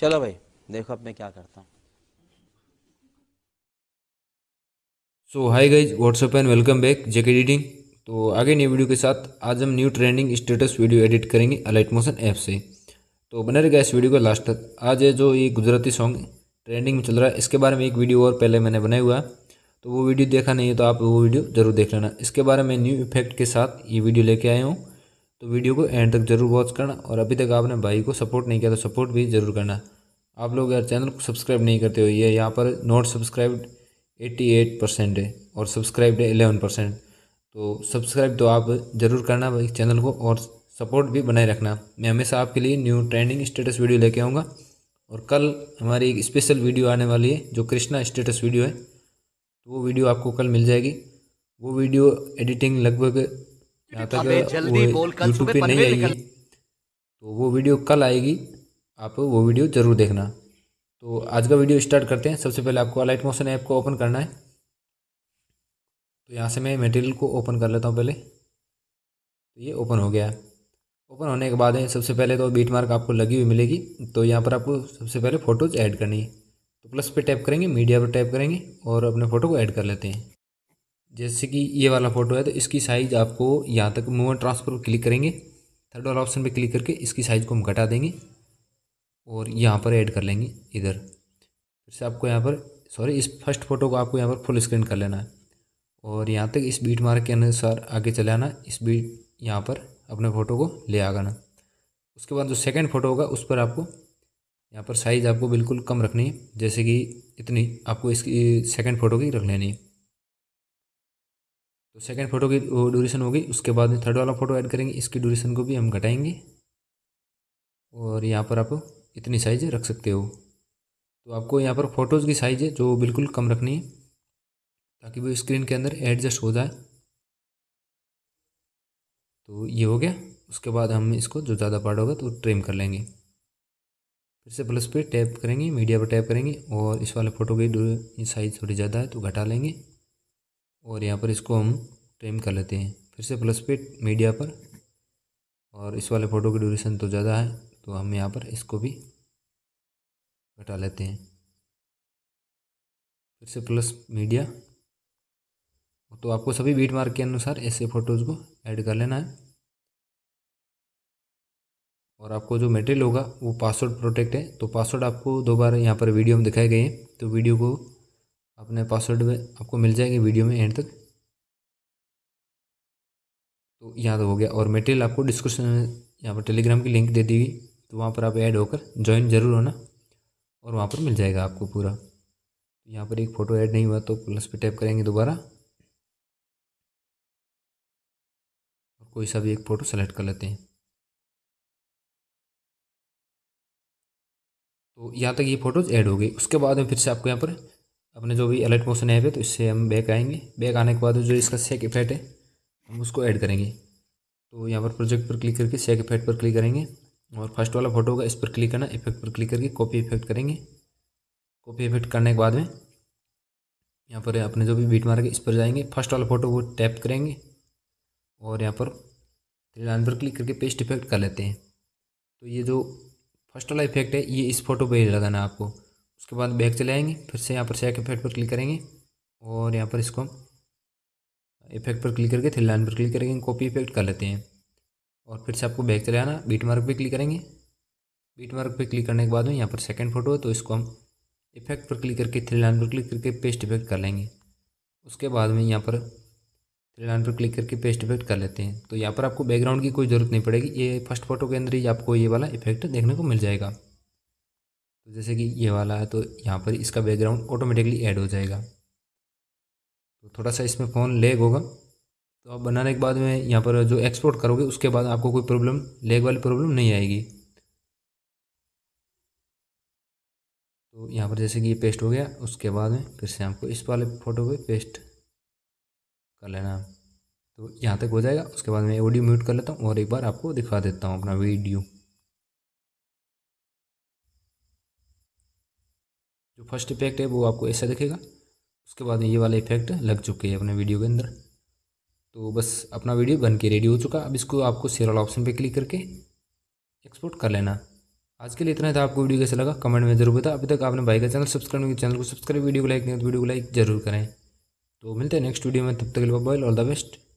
चलो भाई देखो अब मैं क्या करता हूँ so hi guys what's up and welcome back JK editing तो आगे न्यू वीडियो के साथ आज हम new trending status video edit करेंगे अलाइट मोशन ऐप से तो बने रहेगा इस वीडियो को लास्ट तक आज जो ये गुजराती सॉन्ग ट्रेंडिंग में चल रहा है इसके बारे में एक वीडियो और पहले मैंने बनाया हुआ तो वो वीडियो देखा नहीं है तो आप वो वीडियो जरूर देख लेना इसके बारे में न्यू इफेक्ट के साथ ये वीडियो लेके आए हूँ तो वीडियो को एंड तक जरूर वॉच करना और अभी तक आपने भाई को सपोर्ट नहीं किया तो सपोर्ट भी जरूर करना आप लोग यार चैनल को सब्सक्राइब नहीं करते हो ये यहाँ पर नॉट सब्सक्राइब्ड 88 परसेंट है और सब्सक्राइब्ड है 11 परसेंट तो सब्सक्राइब तो आप ज़रूर करना भाई चैनल को और सपोर्ट भी बनाए रखना मैं हमेशा आपके लिए न्यू ट्रेंडिंग स्टेटस वीडियो लेके आऊँगा और कल हमारी एक स्पेशल वीडियो आने वाली है जो कृष्णा स्टेटस वीडियो है तो वो वीडियो आपको कल मिल जाएगी वो वीडियो एडिटिंग लगभग यहाँ तक जल्दी बोल कल सुबह नहीं आएगी तो वो वीडियो कल आएगी आप वो वीडियो ज़रूर देखना तो आज का वीडियो स्टार्ट करते हैं सबसे पहले आपको अलाइट मोशन ऐप को ओपन करना है तो यहाँ से मैं मटेरियल को ओपन कर लेता हूँ पहले तो ये ओपन हो गया ओपन होने के बाद है सबसे पहले तो बीट मार्क आपको लगी हुई मिलेगी तो यहाँ पर आपको सबसे पहले फ़ोटोज़ ऐड करनी है तो प्लस पे टैप करेंगे मीडिया पर टैप करेंगे और अपने फ़ोटो को ऐड कर लेते हैं जैसे कि ये वाला फ़ोटो है तो इसकी साइज़ आपको यहाँ तक मूव ट्रांसफर पर क्लिक करेंगे थर्ड वाला ऑप्शन पे क्लिक करके इसकी साइज़ को हम घटा देंगे और यहाँ पर ऐड कर लेंगे इधर फिर से आपको यहाँ पर सॉरी इस फर्स्ट फ़ोटो को आपको यहाँ पर फुल स्क्रीन कर लेना है और यहाँ तक इस बीट मार्क के अनुसार आगे चले आना इस बीट यहाँ पर अपने फ़ोटो को ले आना उसके बाद जो सेकेंड फ़ोटो होगा उस पर आपको यहाँ पर साइज़ आपको बिल्कुल कम रखनी है जैसे कि इतनी आपको इसकी सेकेंड फ़ोटो की रख लेनी है सेकेंड फ़ोटो तो की ड्यूरेशन होगी उसके बाद में थर्ड वाला फ़ोटो ऐड करेंगे इसकी ड्यूरेशन को भी हम घटाएंगे और यहाँ पर आप इतनी साइज रख सकते हो तो आपको यहाँ पर फ़ोटोज़ की साइज़ है जो बिल्कुल कम रखनी है ताकि वो स्क्रीन के अंदर एडजस्ट हो जाए तो ये हो गया उसके बाद हम इसको जो ज़्यादा पार्ट होगा तो ट्रेम कर लेंगे फिर से प्लस पे टैप करेंगे मीडिया पर टैप करेंगे और इस वाले फ़ोटो की साइज़ थोड़ी ज़्यादा है तो घटा लेंगे और यहाँ पर इसको हम ट्रिम कर लेते हैं फिर से प्लस पे मीडिया पर और इस वाले फ़ोटो की ड्यूरेशन तो ज़्यादा है तो हम यहाँ पर इसको भी घटा लेते हैं फिर से प्लस मीडिया तो आपको सभी बीट मार्क के अनुसार ऐसे फ़ोटोज़ को ऐड कर लेना है और आपको जो मटेरियल होगा वो पासवर्ड प्रोटेक्ट है तो पासवर्ड आपको दो बार यहाँ पर वीडियो में दिखाए गए हैं तो वीडियो को अपने पासवर्ड में आपको मिल जाएंगे वीडियो में एंड तक तो याद हो गया और मटेरियल आपको डिस्क्रिप्शन में यहाँ पर टेलीग्राम की लिंक दे दी गई तो वहाँ पर आप ऐड होकर ज्वाइन जरूर होना और वहाँ पर मिल जाएगा आपको पूरा यहाँ पर एक फ़ोटो ऐड नहीं हुआ तो प्लस पे टैप करेंगे दोबारा और कोई सा भी एक फ़ोटो सेलेक्ट कर लेते हैं तो यहाँ तक ये फ़ोटोज़ ऐड हो गई उसके बाद में फिर से आपको यहाँ पर अपने जो भी अलर्ट मोशन है पे तो इससे हम बैक आएंगे बैक आने के बाद जो इसका सेक इफेक्ट है हम उसको ऐड करेंगे तो यहाँ पर प्रोजेक्ट पर क्लिक करके सेक इफेक्ट पर क्लिक करेंगे और फर्स्ट वाला फोटो होगा इस पर क्लिक करना इफेक्ट पर क्लिक करके कॉपी इफेक्ट करेंगे कॉपी इफेक्ट करने के बाद में यहाँ पर अपने जो भी बीट मारेंगे इस पर जाएंगे फर्स्ट वाला फोटो को टैप करेंगे और यहाँ पर थ्री लाइन पर क्लिक करके पेस्ट इफेक्ट कर लेते हैं तो ये जो फर्स्ट वाला इफेक्ट है ये इस फोटो ही लगाना आपको उसके बाद बैग चले आएंगे फिर से यहाँ पर सेक इफेक्ट पर क्लिक करेंगे और यहाँ पर इसको इफेक्ट पर क्लिक करके थ्री लाइन पर क्लिक करेंगे कॉपी इफेक्ट कर लेते हैं और फिर से आपको बैग चले आना बीट मार्क पर क्लिक करेंगे बीट मार्क पर क्लिक करने के बाद में यहाँ पर सेकेंड फोटो है तो इसको हम इफेक्ट पर क्लिक करके थ्री लाइन पर क्लिक करके पेस्ट इफेक्ट कर लेंगे उसके बाद में यहाँ पर थ्री लाइन पर क्लिक करके पेस्ट इफेक्ट कर लेते हैं तो यहाँ पर आपको बैकग्राउंड की कोई ज़रूरत नहीं पड़ेगी ये फर्स्ट फोटो के अंदर ही आपको ये वाला इफेक्ट देखने को मिल जाएगा तो जैसे कि ये वाला है तो यहाँ पर इसका बैकग्राउंड ऑटोमेटिकली ऐड हो जाएगा तो थोड़ा सा इसमें फ़ोन लेग होगा तो आप बनाने के बाद में यहाँ पर जो एक्सपोर्ट करोगे उसके बाद आपको कोई प्रॉब्लम लेग वाली प्रॉब्लम नहीं आएगी तो यहाँ पर जैसे कि ये पेस्ट हो गया उसके बाद में फिर से आपको इस वाले फ़ोटो पर पेस्ट कर लेना तो यहाँ तक हो जाएगा उसके बाद मैं ऑडियो म्यूट कर लेता हूँ और एक बार आपको दिखा देता हूँ अपना वीडियो जो फर्स्ट इफेक्ट है वो आपको ऐसा दिखेगा उसके बाद ये वाला इफेक्ट लग चुके हैं अपने वीडियो के अंदर तो बस अपना वीडियो बन के रेडी हो चुका अब इसको आपको सीरियल ऑप्शन पे क्लिक करके एक्सपोर्ट कर लेना आज के लिए इतना था आपको वीडियो कैसा लगा कमेंट में जरूर बता अभी तक आपने भाई का चैनल सब्सक्राइब नहीं चैनल को सब्सक्राइब वीडियो को लाइक नहीं तो वीडियो को लाइक जरूर करें तो मिलते हैं नेक्स्ट वीडियो में तब तक मोबाइल ऑल द बेस्ट